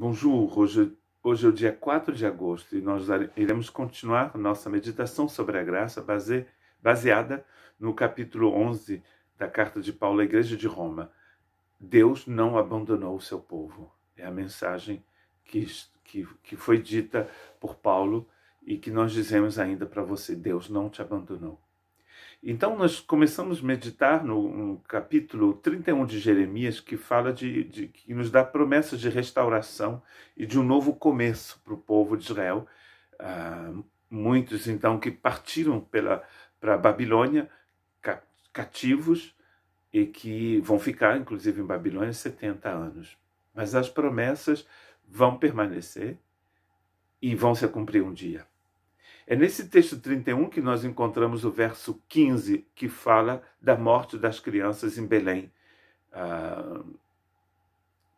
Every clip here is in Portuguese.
Bonjour, hoje, hoje é o dia 4 de agosto e nós iremos continuar nossa meditação sobre a graça base, baseada no capítulo 11 da carta de Paulo à Igreja de Roma. Deus não abandonou o seu povo. É a mensagem que, que, que foi dita por Paulo e que nós dizemos ainda para você: Deus não te abandonou. Então, nós começamos a meditar no, no, capítulo 31 de Jeremias, que fala de, de, que nos dá promessas de restauração e de um novo começo para o povo de Israel. Ah, muitos, então, que partiram para a Babilônia cativos e que vão ficar, inclusive, em Babilônia 70 anos. Mas as promessas vão permanecer e vão se cumprir um dia. É nesse texto 31 que nós encontramos o verso 15, que fala da morte das crianças em Belém, ah,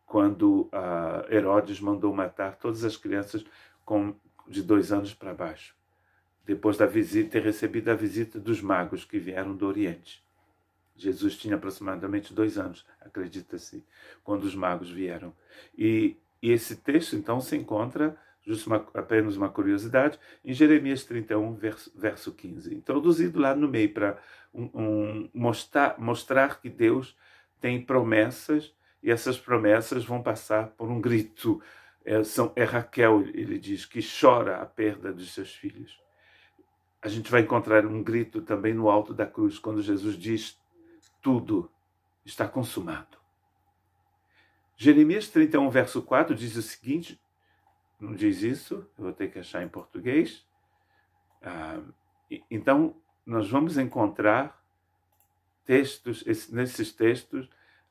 quando ah, Herodes mandou matar todas as crianças de dois anos para baixo, depois da visita, ter recebido a visita dos magos que vieram do Oriente. Jesus tinha aproximadamente dois anos, acredita-se, quando os magos vieram. E, e esse texto, então, se encontra Justo uma, apenas uma curiosidade, em Jeremias 31, verso, verso 15, introduzido lá no meio para um, um, mostrar, mostrar que Deus tem promessas e essas promessas vão passar por um grito. É, são, é Raquel, ele diz, que chora a perda dos seus filhos. A gente vai encontrar um grito também no alto da cruz, quando Jesus diz: Tudo está consumado. Jeremias 31, verso 4 diz o seguinte: não diz isso, eu vou ter que achar em português. Ah, então, nós vamos encontrar textos, nesses textos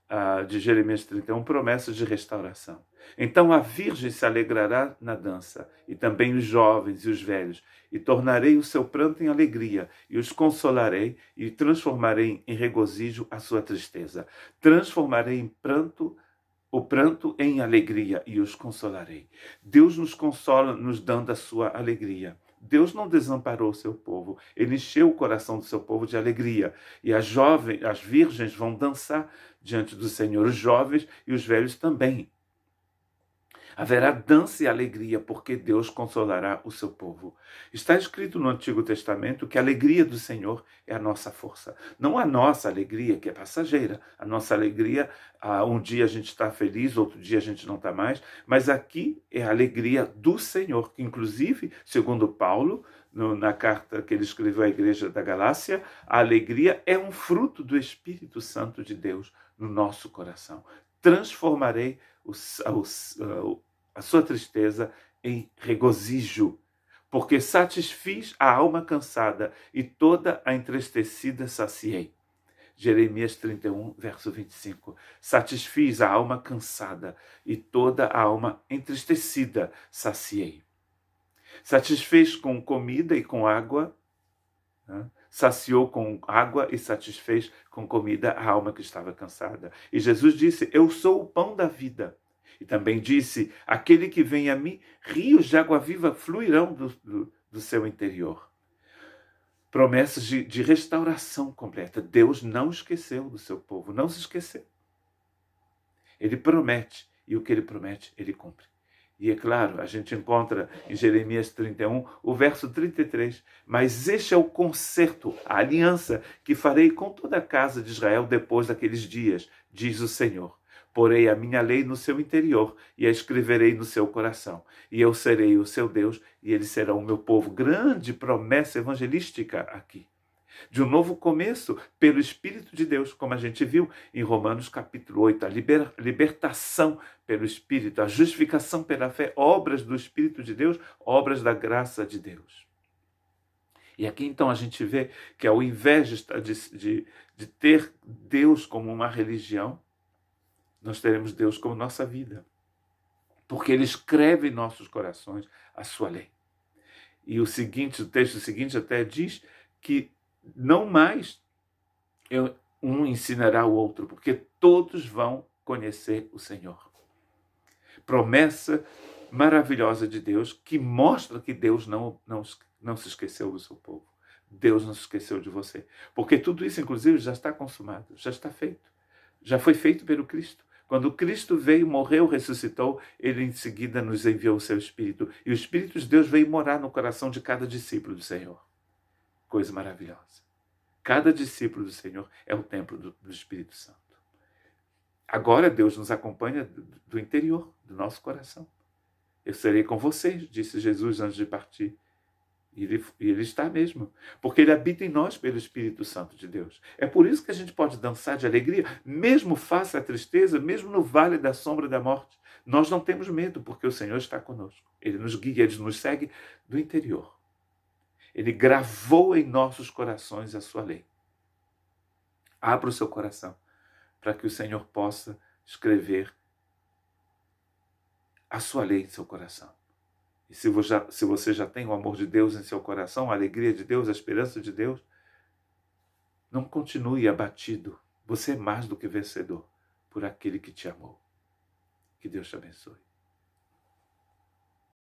ah, de Jeremias 31, promessas de restauração. Então a virgem se alegrará na dança, e também os jovens e os velhos, e tornarei o seu pranto em alegria, e os consolarei, e transformarei em regozijo a sua tristeza. Transformarei em pranto a o pranto em alegria e os consolarei. Deus nos consola, nos dando a sua alegria. Deus não desamparou seu povo, ele encheu o coração do seu povo de alegria. E as jovens, as virgens vão dançar diante do Senhor, os jovens e os velhos também. Haverá dança e alegria, porque Deus consolará o seu povo. Está escrito no Antigo Testamento que a alegria do Senhor é a nossa força. Não a nossa alegria, que é passageira. A nossa alegria, ah, um dia a gente está feliz, outro dia a gente não está mais. Mas aqui é a alegria do Senhor, que, inclusive, segundo Paulo, na carta que ele escreveu à Igreja da Galácia, a alegria é um fruto do Espírito Santo de Deus no nosso coração transformarei o, o, a sua tristeza em regozijo, porque satisfiz a alma cansada e toda a entristecida saciei. Jeremias 31, verso 25. Satisfiz a alma cansada e toda a alma entristecida saciei. Satisfez com comida e com água, né? saciou com água e satisfez com comida a alma que estava cansada. E Jesus disse: Eu sou o pão da vida. E também disse: Aquele que vem a mim, rios de água viva fluirão do, do, do seu interior. Promessas de, de restauração completa. Deus não esqueceu do seu povo, não se esqueceu. Ele promete, e o que ele promete, ele cumpre. E é claro, a gente encontra em Jeremias 31 o verso 33. Mas este é o conserto a aliança que farei com toda a casa de Israel depois daqueles dias, diz o Senhor. Porei a minha lei no seu interior e a escreverei no seu coração. E eu serei o seu Deus e ele será o meu povo. Grande promessa evangelística aqui de um novo começo pelo Espírito de Deus, como a gente viu em Romanos capítulo 8, a liber, libertação pelo Espírito, a justificação pela fé, obras do Espírito de Deus, obras da graça de Deus. E aqui então a gente vê que ao invés de, de, de ter Deus como uma religião, nós teremos Deus como nossa vida, porque Ele escreve em nossos corações a sua lei. E o seguinte, o texto seguinte até diz que não mais um ensinará o outro, porque todos vão conhecer o Senhor. Promessa maravilhosa de Deus que mostra que Deus não, não, não se esqueceu do seu povo. Deus não se esqueceu de você. Porque tudo isso, inclusive, já está consumado, já está feito. Já foi feito pelo Cristo. Quando Cristo veio, morreu, ressuscitou, ele em seguida nos enviou o seu Espírito. E o Espírito de Deus veio morar no coração de cada discípulo do Senhor coisa maravilhosa. Cada discípulo do Senhor é o templo do, do Espírito Santo. Agora Deus nos acompanha do, do interior, do nosso coração. Eu serei com vocês, disse Jesus antes de partir. E ele, ele, está mesmo, porque ele habita em nós pelo Espírito Santo de Deus. É por isso que a gente pode dançar de alegria, mesmo face à tristeza, mesmo no vale da sombra da morte. Nós não temos medo, porque o Senhor está conosco. Ele nos guia, ele nos segue do interior. Ele gravou em nossos corações a sua lei. Abra o seu coração para que o Senhor possa escrever a sua lei em seu coração. E se você já tem o amor de Deus em seu coração, a alegria de Deus, a esperança de Deus, não continue abatido. Você é mais do que vencedor por aquele que te amou. Que Deus te abençoe.